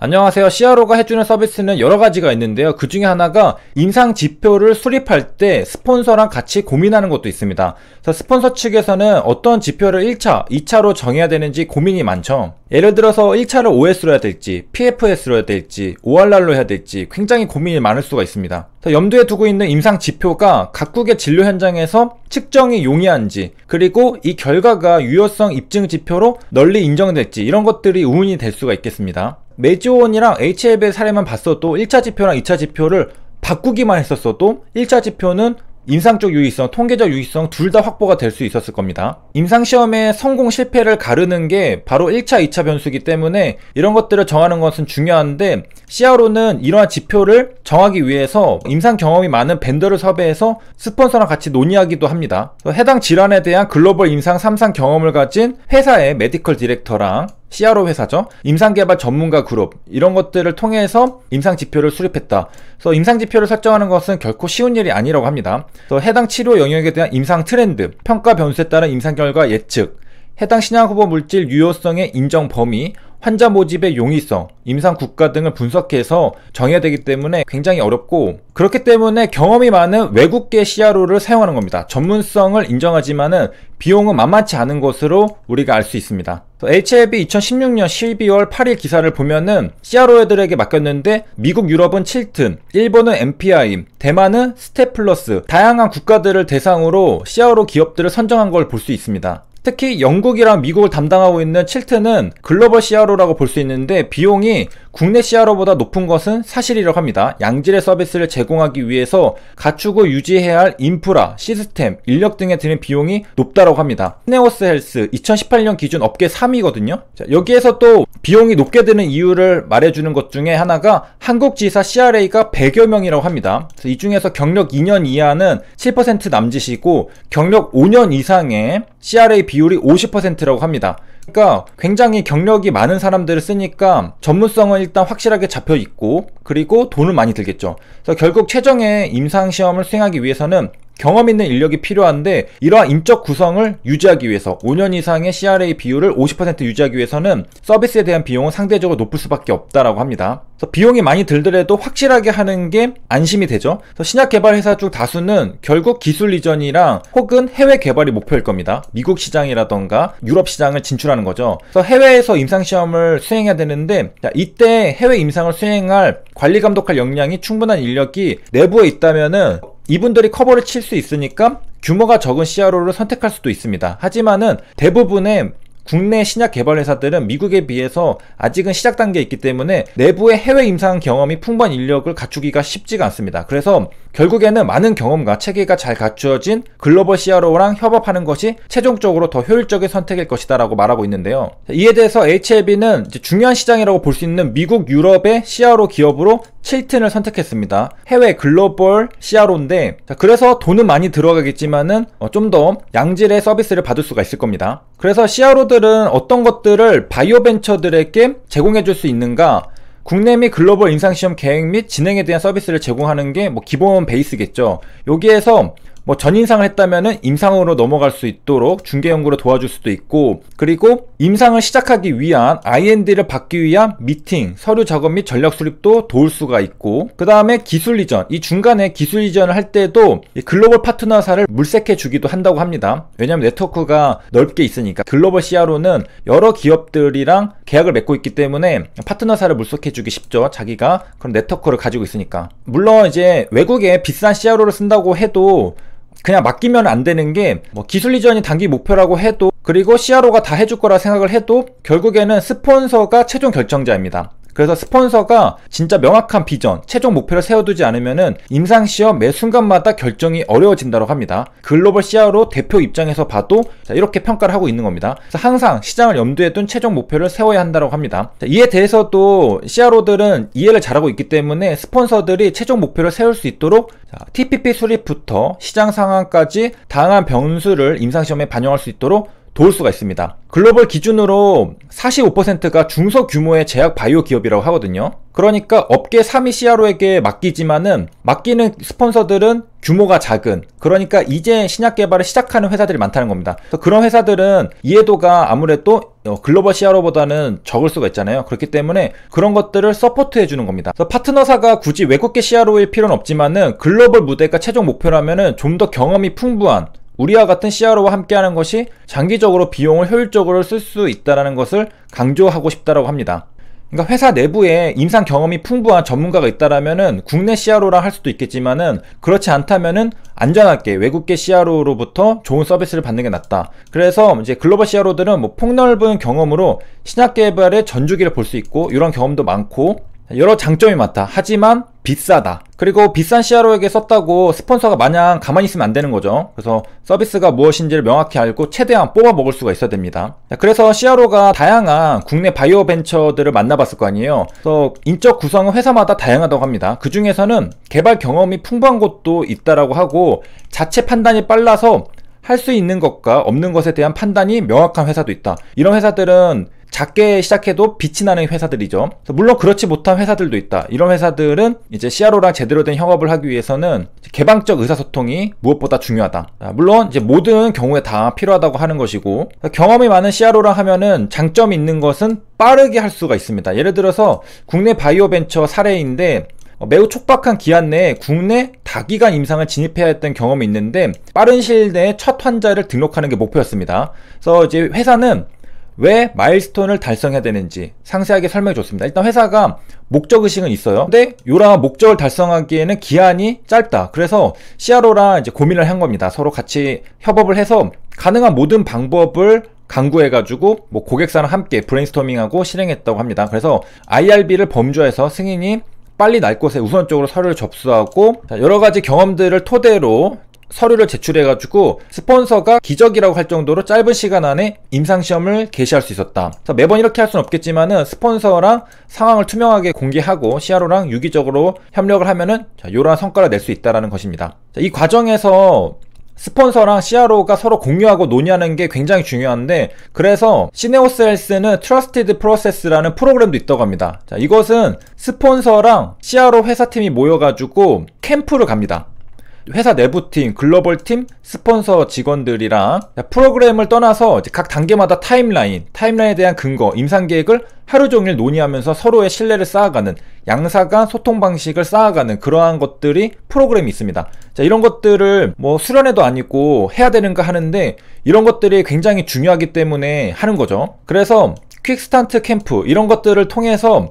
안녕하세요. CRO가 해주는 서비스는 여러 가지가 있는데요. 그 중에 하나가 임상 지표를 수립할 때 스폰서랑 같이 고민하는 것도 있습니다. 그래서 스폰서 측에서는 어떤 지표를 1차, 2차로 정해야 되는지 고민이 많죠. 예를 들어서 1차를 OS로 해야 될지, PFS로 해야 될지, ORR로 해야 될지 굉장히 고민이 많을 수가 있습니다. 염두에 두고 있는 임상 지표가 각국의 진료 현장에서 측정이 용이한지, 그리고 이 결과가 유효성 입증 지표로 널리 인정될지 이런 것들이 우운이 될 수가 있겠습니다. 메지온이랑 HLB의 사례만 봤어도 1차 지표랑 2차 지표를 바꾸기만 했었어도 1차 지표는 임상적 유의성, 통계적 유의성 둘 다 확보가 될 수 있었을 겁니다. 임상시험의 성공 실패를 가르는 게 바로 1차, 2차 변수이기 때문에 이런 것들을 정하는 것은 중요한데 CRO는 이러한 지표를 정하기 위해서 임상 경험이 많은 벤더를 섭외해서 스폰서랑 같이 논의하기도 합니다. 해당 질환에 대한 글로벌 임상 3상 경험을 가진 회사의 메디컬 디렉터랑 CRO 회사죠. 임상개발 전문가 그룹 이런 것들을 통해서 임상 지표를 수립했다. 그래서 임상 지표를 설정하는 것은 결코 쉬운 일이 아니라고 합니다. 그래서 해당 치료 영역에 대한 임상 트렌드, 평가 변수에 따른 임상 결과 예측, 해당 신약 후보 물질 유효성의 인정 범위, 환자 모집의 용이성, 임상 국가 등을 분석해서 정해야 되기 때문에 굉장히 어렵고 그렇기 때문에 경험이 많은 외국계 CRO를 사용하는 겁니다. 전문성을 인정하지만은 비용은 만만치 않은 것으로 우리가 알 수 있습니다. HLB 2016년 12월 8일 기사를 보면은 CRO들에게 애 맡겼는데 미국 유럽은 7튼, 일본은 MPI, 대만은 스테플러스 다양한 국가들을 대상으로 CRO 기업들을 선정한 걸 볼 수 있습니다. 특히 영국이랑 미국을 담당하고 있는 칠튼은 글로벌 CRO라고 볼 수 있는데 비용이 국내 CRO보다 높은 것은 사실이라고 합니다. 양질의 서비스를 제공하기 위해서 갖추고 유지해야 할 인프라, 시스템, 인력 등에 드는 비용이 높다고 합니다. 스네오스 헬스 2018년 기준 업계 3위거든요. 자, 여기에서 또 비용이 높게 드는 이유를 말해주는 것 중에 하나가 한국지사 CRA가 100여 명이라고 합니다. 이 중에서 경력 2년 이하는 7% 남짓이고 경력 5년 이상의 CRA 비율이 50%라고 합니다. 그러니까 굉장히 경력이 많은 사람들을 쓰니까 전문성은 일단 확실하게 잡혀 있고 그리고 돈은 많이 들겠죠. 그래서 결국 최종의 임상 시험을 수행하기 위해서는 경험 있는 인력이 필요한데 이러한 인적 구성을 유지하기 위해서 5년 이상의 CRA 비율을 50% 유지하기 위해서는 서비스에 대한 비용은 상대적으로 높을 수밖에 없다라고 합니다. 그래서 비용이 많이 들더라도 확실하게 하는 게 안심이 되죠. 그래서 신약 개발 회사 중 다수는 결국 기술 이전이랑 혹은 해외 개발이 목표일 겁니다. 미국 시장이라던가 유럽 시장을 진출하는 거죠. 그래서 해외에서 임상 시험을 수행해야 되는데 이때 해외 임상을 수행할 관리 감독할 역량이 충분한 인력이 내부에 있다면은 이분들이 커버를 칠 수 있으니까 규모가 적은 CRO를 선택할 수도 있습니다. 하지만은 대부분의 국내 신약 개발 회사들은 미국에 비해서 아직은 시작 단계에 있기 때문에 내부의 해외 임상 경험이 풍부한 인력을 갖추기가 쉽지가 않습니다. 그래서 결국에는 많은 경험과 체계가 잘 갖추어진 글로벌 CRO랑 협업하는 것이 최종적으로 더 효율적인 선택일 것이다라고 말하고 있는데요. 이에 대해서 HLB는 중요한 시장이라고 볼 수 있는 미국, 유럽의 CRO 기업으로 칠튼을 선택했습니다. 해외 글로벌 CRO인데 그래서 돈은 많이 들어가겠지만은 어, 좀더 양질의 서비스를 받을 수가 있을 겁니다. 그래서 CRO들은 어떤 것들을 바이오 벤처들에게 제공해 줄 수 있는가 국내 및 글로벌 임상시험 계획 및 진행에 대한 서비스를 제공하는 게 뭐 기본 베이스겠죠. 여기에서 뭐 전인상을 했다면은 임상으로 넘어갈 수 있도록 중개 연구로 도와줄 수도 있고 그리고 임상을 시작하기 위한 IND를 받기 위한 미팅, 서류 작업 및 전략 수립도 도울 수가 있고 그 다음에 기술 이전, 이 중간에 기술 이전을 할 때도 글로벌 파트너사를 물색해 주기도 한다고 합니다. 왜냐하면 네트워크가 넓게 있으니까 글로벌 CRO는 여러 기업들이랑 계약을 맺고 있기 때문에 파트너사를 물색해 주기 쉽죠. 자기가 그런 네트워크를 가지고 있으니까. 물론 이제 외국에 비싼 CRO를 쓴다고 해도 그냥 맡기면 안 되는 게뭐 기술 이전이 단기 목표라고 해도 그리고 CRO가 다 해줄 거라 생각을 해도 결국에는 스폰서가 최종 결정자입니다. 그래서 스폰서가 진짜 명확한 비전, 최종 목표를 세워두지 않으면은 임상시험 매 순간마다 결정이 어려워진다고 합니다. 글로벌 CRO 대표 입장에서 봐도 이렇게 평가를 하고 있는 겁니다. 항상 시장을 염두에 둔 최종 목표를 세워야 한다고 합니다. 이에 대해서도 CRO들은 이해를 잘하고 있기 때문에 스폰서들이 최종 목표를 세울 수 있도록 TPP 수립부터 시장 상황까지 다양한 변수를 임상시험에 반영할 수 있도록 도울 수가 있습니다. 글로벌 기준으로 45%가 중소규모의 제약 바이오 기업이라고 하거든요. 그러니까 업계 3위 CRO에게 맡기지만은 맡기는 스폰서들은 규모가 작은 그러니까 이제 신약 개발을 시작하는 회사들이 많다는 겁니다. 그런 회사들은 이해도가 아무래도 어, 글로벌 CRO보다는 적을 수가 있잖아요. 그렇기 때문에 그런 것들을 서포트해 주는 겁니다. 파트너사가 굳이 외국계 CRO일 필요는 없지만은 글로벌 무대가 최종 목표라면은 좀 더 경험이 풍부한 우리와 같은 CRO와 함께하는 것이 장기적으로 비용을 효율적으로 쓸 수 있다는 것을 강조하고 싶다라고 합니다. 그러니까 회사 내부에 임상 경험이 풍부한 전문가가 있다라면은 국내 CRO랑 할 수도 있겠지만은 그렇지 않다면은 안전하게 외국계 CRO로부터 좋은 서비스를 받는 게 낫다. 그래서 이제 글로벌 CRO들은 뭐 폭넓은 경험으로 신약 개발의 전주기를 볼 수 있고 이런 경험도 많고 여러 장점이 많다. 하지만 비싸다. 그리고 비싼 CRO에게 썼다고 스폰서가 마냥 가만히 있으면 안 되는 거죠. 그래서 서비스가 무엇인지를 명확히 알고 최대한 뽑아 먹을 수가 있어야 됩니다. 그래서 CRO가 다양한 국내 바이오 벤처들을 만나봤을 거 아니에요. 그래서 인적 구성은 회사마다 다양하다고 합니다. 그 중에서는 개발 경험이 풍부한 곳도 있다라고 하고 자체 판단이 빨라서 할 수 있는 것과 없는 것에 대한 판단이 명확한 회사도 있다. 이런 회사들은 작게 시작해도 빛이 나는 회사들이죠. 물론 그렇지 못한 회사들도 있다. 이런 회사들은 이제 CRO랑 제대로 된 협업을 하기 위해서는 개방적 의사소통이 무엇보다 중요하다. 아, 물론 이제 모든 경우에 다 필요하다고 하는 것이고 그러니까 경험이 많은 CRO랑 하면은 장점이 있는 것은 빠르게 할 수가 있습니다. 예를 들어서 국내 바이오 벤처 사례인데 어, 매우 촉박한 기한 내에 국내 다기간 임상을 진입해야 했던 경험이 있는데 빠른 시일 내에 첫 환자를 등록하는 게 목표였습니다. 그래서 이제 회사는 왜 마일스톤을 달성해야 되는지 상세하게 설명해 줬습니다. 일단 회사가 목적의식은 있어요. 근데 요러한 목적을 달성하기에는 기한이 짧다. 그래서 CRO랑 이제 고민을 한 겁니다. 서로 같이 협업을 해서 가능한 모든 방법을 강구해가지고 뭐 고객사랑 함께 브레인스토밍하고 실행했다고 합니다. 그래서 IRB를 범주화해서 승인이 빨리 날 곳에 우선적으로 서류를 접수하고 여러 가지 경험들을 토대로 서류를 제출해가지고 스폰서가 기적이라고 할 정도로 짧은 시간 안에 임상시험을 개시할 수 있었다. 그래서 매번 이렇게 할 수는 없겠지만은 스폰서랑 상황을 투명하게 공개하고 CRO랑 유기적으로 협력을 하면은 자, 요러한 성과를 낼 수있다는 것입니다. 자, 이 과정에서 스폰서랑 CRO가 서로 공유하고 논의하는 게 굉장히 중요한데 그래서 시네오스 헬스는 트러스티드 프로세스라는 프로그램도 있다고 합니다. 자, 이것은 스폰서랑 CRO 회사팀이 모여가지고 캠프를 갑니다. 회사 내부 팀, 글로벌 팀, 스폰서 직원들이랑 프로그램을 떠나서 각 단계마다 타임라인, 타임라인에 대한 근거, 임상 계획을 하루 종일 논의하면서 서로의 신뢰를 쌓아가는 양사간 소통 방식을 쌓아가는 그러한 것들이 프로그램이 있습니다. 자, 이런 것들을 뭐 수련회도 아니고 해야 되는가 하는데 이런 것들이 굉장히 중요하기 때문에 하는 거죠. 그래서 퀵스탄트 캠프 이런 것들을 통해서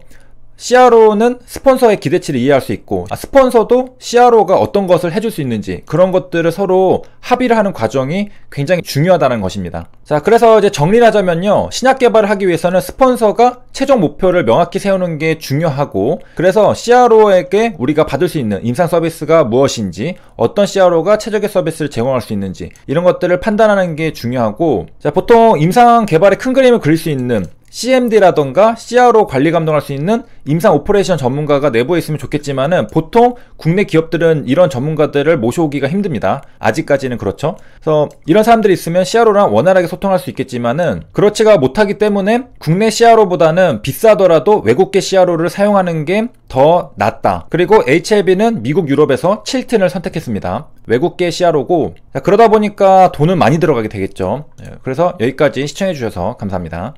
CRO는 스폰서의 기대치를 이해할 수 있고 아, 스폰서도 CRO가 어떤 것을 해줄 수 있는지 그런 것들을 서로 합의를 하는 과정이 굉장히 중요하다는 것입니다. 자 그래서 이제 정리를 하자면요 신약 개발을 하기 위해서는 스폰서가 최종 목표를 명확히 세우는 게 중요하고 그래서 CRO에게 우리가 받을 수 있는 임상 서비스가 무엇인지 어떤 CRO가 최적의 서비스를 제공할 수 있는지 이런 것들을 판단하는 게 중요하고 자 보통 임상 개발의 큰 그림을 그릴 수 있는 CMD라던가 CRO 관리 감독할 수 있는 임상 오퍼레이션 전문가가 내부에 있으면 좋겠지만은 보통 국내 기업들은 이런 전문가들을 모셔오기가 힘듭니다. 아직까지는 그렇죠. 그래서 이런 사람들이 있으면 CRO랑 원활하게 소통할 수 있겠지만은 그렇지가 못하기 때문에 국내 CRO보다는 비싸더라도 외국계 CRO를 사용하는 게 더 낫다. 그리고 HLB는 미국 유럽에서 7튼을 선택했습니다. 외국계 CRO고 그러다 보니까 돈은 많이 들어가게 되겠죠. 네, 그래서 여기까지 시청해 주셔서 감사합니다.